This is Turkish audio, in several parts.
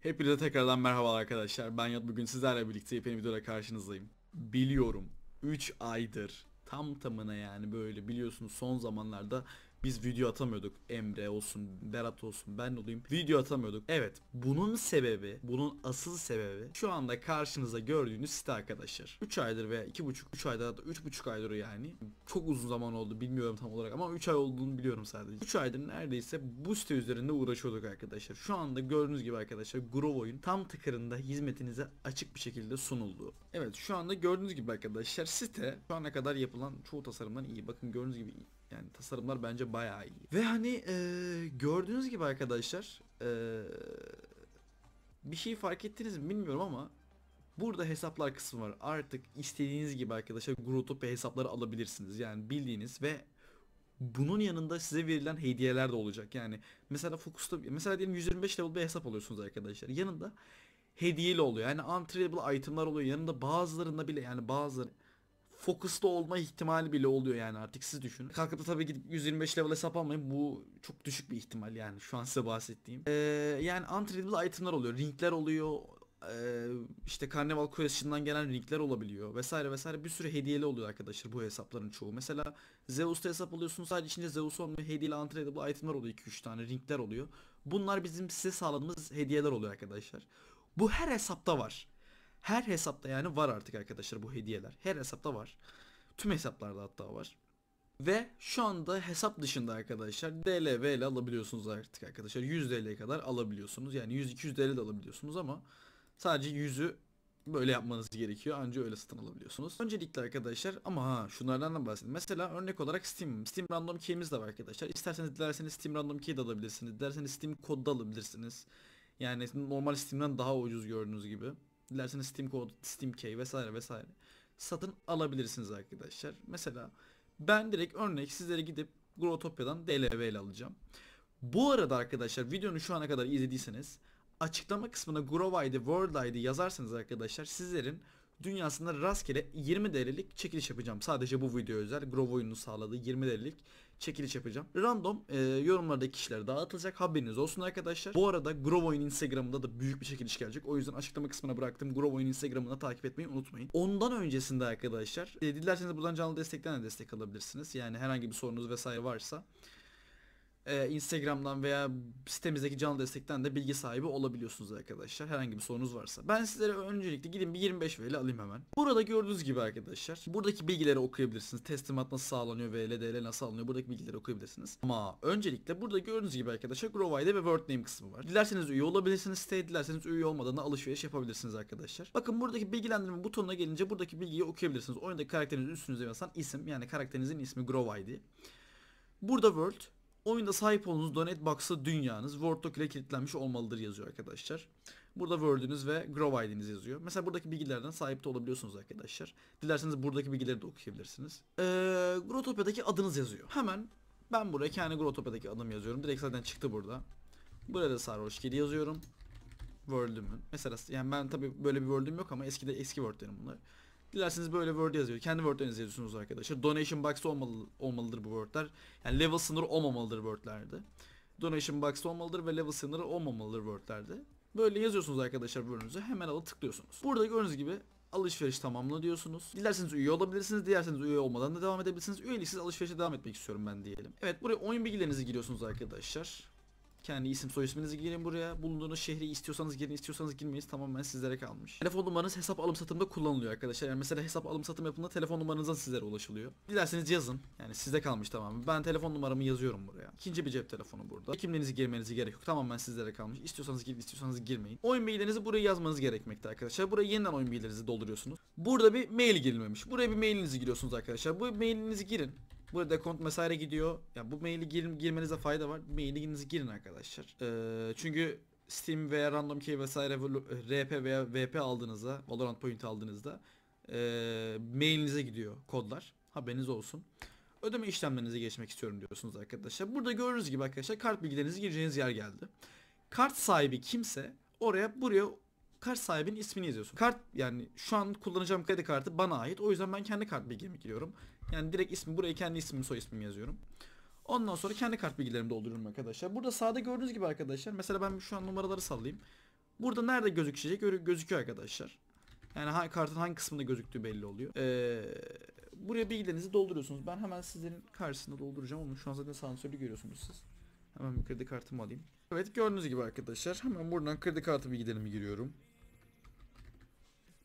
Hepinize tekrardan merhaba arkadaşlar. Ben Yat bugün sizlerle birlikte yepyeni videoda karşınızdayım. Biliyorum 3 aydır tam tamına yani böyle biliyorsunuz son zamanlarda biz video atamıyorduk. Emre olsun, Berat olsun, ben olayım. Video atamıyorduk. Evet, bunun sebebi, bunun asıl sebebi şu anda karşınıza gördüğünüz site arkadaşlar. 3 aydır veya 2,5, 3 aydır hatta 3,5 aydır yani. Çok uzun zaman oldu bilmiyorum tam olarak ama 3 ay olduğunu biliyorum sadece. 3 aydır neredeyse bu site üzerinde uğraşıyorduk arkadaşlar. Şu anda gördüğünüz gibi arkadaşlar Grove oyun tam tıkırında hizmetinize açık bir şekilde sunuldu. Evet şu anda gördüğünüz gibi arkadaşlar site şu ana kadar yapılan çoğu tasarımdan iyi. Bakın gördüğünüz gibi yani tasarımlar bence bayağı iyi. Ve hani e, gördüğünüz gibi arkadaşlar e, bir şey fark ettiniz mi bilmiyorum ama Burada hesaplar kısmı var. Artık istediğiniz gibi arkadaşlar Grootop ve hesapları alabilirsiniz. Yani bildiğiniz ve bunun yanında size verilen hediyeler de olacak. Yani mesela Focus'ta mesela diyelim 125 level bir hesap alıyorsunuz arkadaşlar. Yanında hediyeli oluyor. Yani untradable itemlar oluyor. Yanında bazılarında bile yani bazıları fokuslu olma ihtimali bile oluyor yani artık siz düşünün. Kalkıp da tabii gidip 125 level hesap almayın. Bu çok düşük bir ihtimal yani şu an size bahsettiğim. Ee, yani untradeable itemler oluyor. Ringler oluyor ee, işte Karneval Question'dan gelen linkler olabiliyor vesaire vesaire bir sürü hediyeli oluyor arkadaşlar bu hesapların çoğu. Mesela Zeus'ta hesap alıyorsunuz sadece içinde Zeus olmuyor hediyeli untradeable itemler oluyor 2-3 tane linkler oluyor. Bunlar bizim size sağladığımız hediyeler oluyor arkadaşlar. Bu her hesapta var. Her hesapta yani var artık arkadaşlar bu hediyeler. Her hesapta var. Tüm hesaplarda hatta var. Ve şu anda hesap dışında arkadaşlar DLV ile alabiliyorsunuz artık arkadaşlar. 100 DL'ye kadar alabiliyorsunuz. Yani 100-200 DL de alabiliyorsunuz ama sadece 100'ü böyle yapmanız gerekiyor. Ancak öyle satın alabiliyorsunuz. Öncelikle arkadaşlar ama ha şunlardan da bahsedeyim. Mesela örnek olarak Steam. Steam Random Key'imiz de var arkadaşlar. İsterseniz dilerseniz Steam Random Key de alabilirsiniz. Dilerseniz Steam Code da alabilirsiniz. Yani normal Steam'den daha ucuz gördüğünüz gibi dilerseniz Steam Code, Steam Key vesaire vesaire satın alabilirsiniz arkadaşlar. Mesela ben direkt örnek sizlere gidip Growtopia'dan DLV ile alacağım. Bu arada arkadaşlar videonu şu ana kadar izlediyseniz açıklama kısmına Grow ID, World ID yazarsanız arkadaşlar sizlerin dünyasında rastgele 20 derecelik çekiliş yapacağım. Sadece bu video özel Grove oyununu sağladığı 20 derecelik çekiliş yapacağım. Random e, yorumlarda kişiler dağıtılacak. Haberiniz olsun arkadaşlar. Bu arada Grove oyun Instagram'da da büyük bir çekiliş gelecek. O yüzden açıklama kısmına bıraktım. Grove oyun Instagram'ına takip etmeyi unutmayın. Ondan öncesinde arkadaşlar e, dilerseniz buradan canlı destekten de destek alabilirsiniz. Yani herhangi bir sorunuz vesaire varsa e, Instagram'dan veya sitemizdeki canlı destekten de bilgi sahibi olabiliyorsunuz arkadaşlar. Herhangi bir sorunuz varsa. Ben sizlere öncelikle gidin bir 25 VL alayım hemen. Burada gördüğünüz gibi arkadaşlar buradaki bilgileri okuyabilirsiniz. Teslimat nasıl sağlanıyor, VLDL nasıl alınıyor buradaki bilgileri okuyabilirsiniz. Ama öncelikle burada gördüğünüz gibi arkadaşlar Grovide ve Word Name kısmı var. Dilerseniz üye olabilirsiniz siteye, dilerseniz üye olmadan da alışveriş yapabilirsiniz arkadaşlar. Bakın buradaki bilgilendirme butonuna gelince buradaki bilgiyi okuyabilirsiniz. Oyundaki karakterinizin üstünüze yazan isim yani karakterinizin ismi Grovide. Burada World, Oyunda sahip olduğunuz donate box'a dünyanız Word ile kilitlenmiş olmalıdır yazıyor arkadaşlar. Burada Word'ünüz ve Grow ID'niz yazıyor. Mesela buradaki bilgilerden sahip de olabiliyorsunuz arkadaşlar. Dilerseniz buradaki bilgileri de okuyabilirsiniz. Ee, Growtopia'daki adınız yazıyor. Hemen ben buraya kendi Growtopia'daki adım yazıyorum. Direkt zaten çıktı burada. Burada da sarhoş kedi yazıyorum. World'ümün. Mesela yani ben tabi böyle bir World'üm yok ama eskide eski Word'lerim bunlar. Dilerseniz böyle Word yazıyor. Kendi Word'lerinizi yazıyorsunuz arkadaşlar. Donation box olmalı, olmalıdır bu Word'ler. Yani level sınırı olmamalıdır Word'lerde. Donation box olmalıdır ve level sınırı olmamalıdır Word'lerde. Böyle yazıyorsunuz arkadaşlar Word'ünüzü. Hemen alıp tıklıyorsunuz. Burada gördüğünüz gibi alışveriş tamamla diyorsunuz. Dilerseniz üye olabilirsiniz, dilerseniz üye olmadan da devam edebilirsiniz. Üyeliksiz alışverişe devam etmek istiyorum ben diyelim. Evet buraya oyun bilgilerinizi giriyorsunuz arkadaşlar. Kendi isim soy isminizi girin buraya. Bulunduğunuz şehri istiyorsanız girin, istiyorsanız girmeyiz. Tamamen sizlere kalmış. Telefon numaranız hesap alım satımda kullanılıyor arkadaşlar. Yani mesela hesap alım satım yapımında telefon numaranızdan sizlere ulaşılıyor. Dilerseniz yazın. Yani sizde kalmış tamam. Ben telefon numaramı yazıyorum buraya. İkinci bir cep telefonu burada. Kimliğinizi girmenize gerek yok. Tamamen sizlere kalmış. İstiyorsanız girin, istiyorsanız girmeyin. Oyun bilgilerinizi buraya yazmanız gerekmekte arkadaşlar. Buraya yeniden oyun bilgilerinizi dolduruyorsunuz. Burada bir mail girilmemiş. Buraya bir mailinizi giriyorsunuz arkadaşlar. Bu mailinizi girin. Burada dekont vesaire gidiyor. Ya bu maili gir, girmenize fayda var. Mailinizi girin arkadaşlar. Ee, çünkü Steam veya Random Key vesaire RP veya VP aldığınızda, Valorant Point aldığınızda e, mailinize gidiyor kodlar. Haberiniz olsun. Ödeme işlemlerinizi geçmek istiyorum diyorsunuz arkadaşlar. Burada gördüğünüz gibi arkadaşlar kart bilgilerinizi gireceğiniz yer geldi. Kart sahibi kimse oraya buraya Kart sahibinin ismini yazıyorsun. Kart yani şu an kullanacağım kredi kartı bana ait. O yüzden ben kendi kart bilgimi giriyorum. Yani direkt ismi buraya kendi ismimi soy ismimi yazıyorum. Ondan sonra kendi kart bilgilerimi dolduruyorum arkadaşlar. Burada sağda gördüğünüz gibi arkadaşlar. Mesela ben şu an numaraları sallayayım. Burada nerede gözükecek gözüküyor arkadaşlar. Yani hangi kartın hangi kısmında gözüktüğü belli oluyor. Ee, buraya bilgilerinizi dolduruyorsunuz. Ben hemen sizlerin karşısında dolduracağım. Onu şu an zaten sansürlü görüyorsunuz siz. Hemen bir kredi kartımı alayım. Evet gördüğünüz gibi arkadaşlar hemen buradan kredi kartı bilgilerimi giriyorum.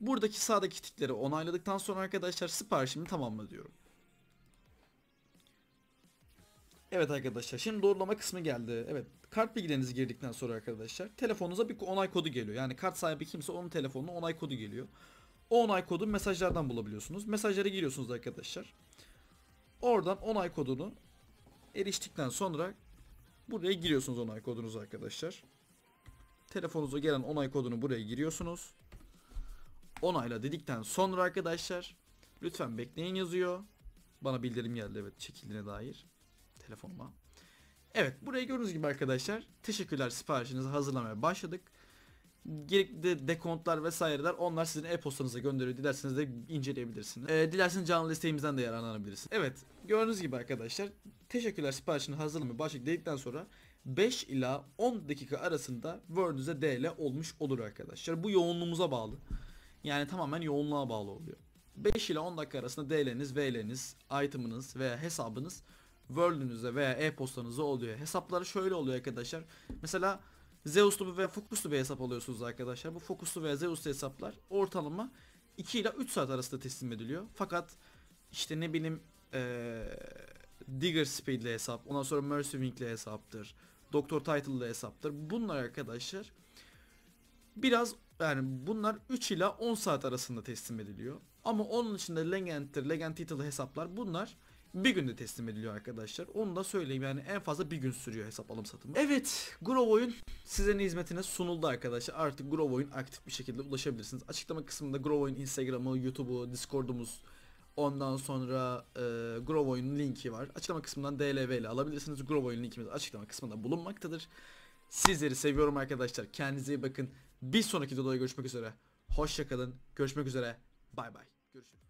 Buradaki sağdaki tikleri onayladıktan sonra arkadaşlar siparişimi tamamla diyorum. Evet arkadaşlar şimdi doğrulama kısmı geldi. Evet kart bilgilerinizi girdikten sonra arkadaşlar telefonunuza bir onay kodu geliyor. Yani kart sahibi kimse onun telefonuna onay kodu geliyor. O onay kodu mesajlardan bulabiliyorsunuz. Mesajlara giriyorsunuz arkadaşlar. Oradan onay kodunu eriştikten sonra buraya giriyorsunuz onay kodunuzu arkadaşlar. Telefonunuza gelen onay kodunu buraya giriyorsunuz onayla dedikten sonra arkadaşlar lütfen bekleyin yazıyor. Bana bildirim geldi evet çekildiğine dair telefonuma. Evet burayı gördüğünüz gibi arkadaşlar teşekkürler siparişinizi hazırlamaya başladık. Gerekli dekontlar vesaireler onlar sizin e-postanıza gönderiyor. Dilerseniz de inceleyebilirsiniz. Ee, dilerseniz canlı listemizden de yararlanabilirsiniz. Evet gördüğünüz gibi arkadaşlar teşekkürler siparişini hazırlamaya başlık dedikten sonra 5 ila 10 dakika arasında Word'ünüze DL olmuş olur arkadaşlar. Bu yoğunluğumuza bağlı. Yani tamamen yoğunluğa bağlı oluyor. 5 ile 10 dakika arasında DL'niz, VL'niz, item'ınız veya hesabınız World'ünüze veya e-postanıza oluyor. Hesapları şöyle oluyor arkadaşlar. Mesela Zeus'lu veya Focus'lu bir hesap alıyorsunuz arkadaşlar. Bu Focus'lu veya Zeus'lu hesaplar ortalama 2 ile 3 saat arasında teslim ediliyor. Fakat işte ne bileyim ee, Digger Speed'li hesap, ondan sonra Mercy Wing'li hesaptır, Doktor Title'lı hesaptır. Bunlar arkadaşlar biraz yani bunlar 3 ila 10 saat arasında teslim ediliyor. Ama onun içinde Legend'tir, Legend Title hesaplar bunlar bir günde teslim ediliyor arkadaşlar. Onu da söyleyeyim yani en fazla bir gün sürüyor hesap alım satımı. Evet Grove oyun sizlerin hizmetine sunuldu arkadaşlar. Artık Grove oyun aktif bir şekilde ulaşabilirsiniz. Açıklama kısmında Grove oyun Instagram'ı, YouTube'u, Discord'umuz Ondan sonra e, Grove oyunun linki var. Açıklama kısmından DLV ile alabilirsiniz. Grove oyun linkimiz açıklama kısmında bulunmaktadır. Sizleri seviyorum arkadaşlar. Kendinize iyi bakın. Bir sonraki videoda görüşmek üzere. Hoşçakalın. Görüşmek üzere. Bay bay. Görüşürüz.